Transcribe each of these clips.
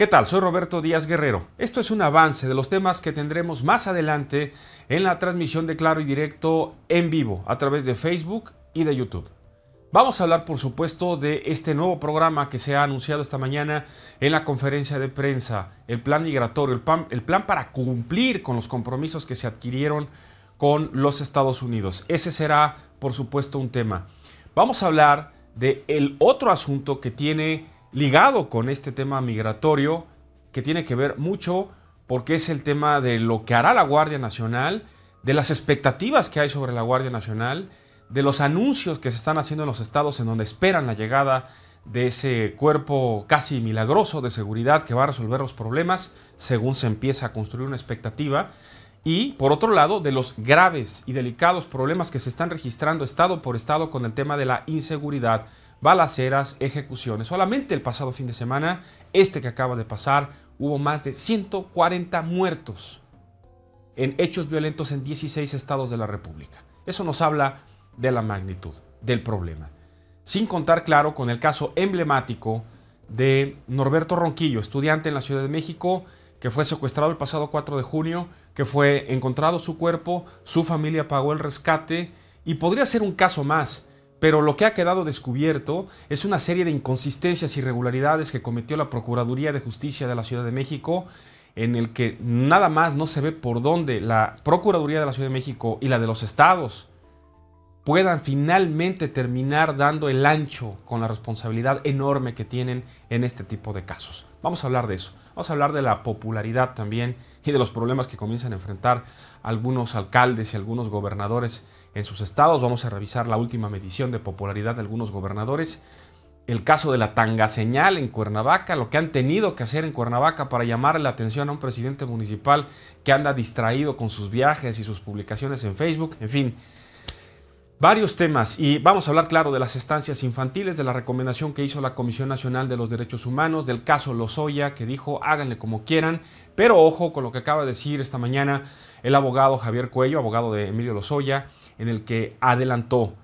¿Qué tal? Soy Roberto Díaz Guerrero. Esto es un avance de los temas que tendremos más adelante en la transmisión de Claro y Directo en vivo a través de Facebook y de YouTube. Vamos a hablar, por supuesto, de este nuevo programa que se ha anunciado esta mañana en la conferencia de prensa, el plan migratorio, el plan, el plan, para cumplir con los compromisos que se adquirieron con los Estados Unidos. Ese será, por supuesto, un tema. Vamos a hablar de el otro asunto que tiene ligado con este tema migratorio que tiene que ver mucho porque es el tema de lo que hará la Guardia Nacional, de las expectativas que hay sobre la Guardia Nacional, de los anuncios que se están haciendo en los estados en donde esperan la llegada de ese cuerpo casi milagroso de seguridad que va a resolver los problemas según se empieza a construir una expectativa. Y por otro lado, de los graves y delicados problemas que se están registrando estado por estado con el tema de la inseguridad balaceras, ejecuciones. Solamente el pasado fin de semana, este que acaba de pasar, hubo más de 140 muertos en hechos violentos en 16 estados de la República. Eso nos habla de la magnitud del problema. Sin contar, claro, con el caso emblemático de Norberto Ronquillo, estudiante en la Ciudad de México, que fue secuestrado el pasado 4 de junio, que fue encontrado su cuerpo, su familia pagó el rescate y podría ser un caso más pero lo que ha quedado descubierto es una serie de inconsistencias y irregularidades que cometió la Procuraduría de Justicia de la Ciudad de México, en el que nada más no se ve por dónde la Procuraduría de la Ciudad de México y la de los estados puedan finalmente terminar dando el ancho con la responsabilidad enorme que tienen en este tipo de casos. Vamos a hablar de eso. Vamos a hablar de la popularidad también y de los problemas que comienzan a enfrentar algunos alcaldes y algunos gobernadores en sus estados. Vamos a revisar la última medición de popularidad de algunos gobernadores. El caso de la tanga señal en Cuernavaca, lo que han tenido que hacer en Cuernavaca para llamar la atención a un presidente municipal que anda distraído con sus viajes y sus publicaciones en Facebook. En fin, varios temas y vamos a hablar, claro, de las estancias infantiles, de la recomendación que hizo la Comisión Nacional de los Derechos Humanos, del caso Lozoya, que dijo háganle como quieran, pero ojo con lo que acaba de decir esta mañana el abogado Javier Cuello, abogado de Emilio Lozoya, en el que adelantó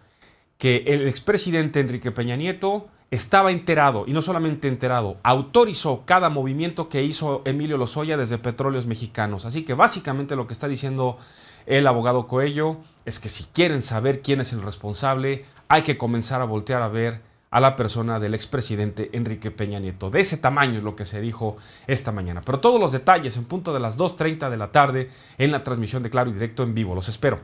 que el expresidente Enrique Peña Nieto estaba enterado, y no solamente enterado, autorizó cada movimiento que hizo Emilio Lozoya desde Petróleos Mexicanos. Así que básicamente lo que está diciendo el abogado Coello es que si quieren saber quién es el responsable, hay que comenzar a voltear a ver a la persona del expresidente Enrique Peña Nieto. De ese tamaño es lo que se dijo esta mañana. Pero todos los detalles en punto de las 2.30 de la tarde en la transmisión de Claro y Directo en vivo. Los espero.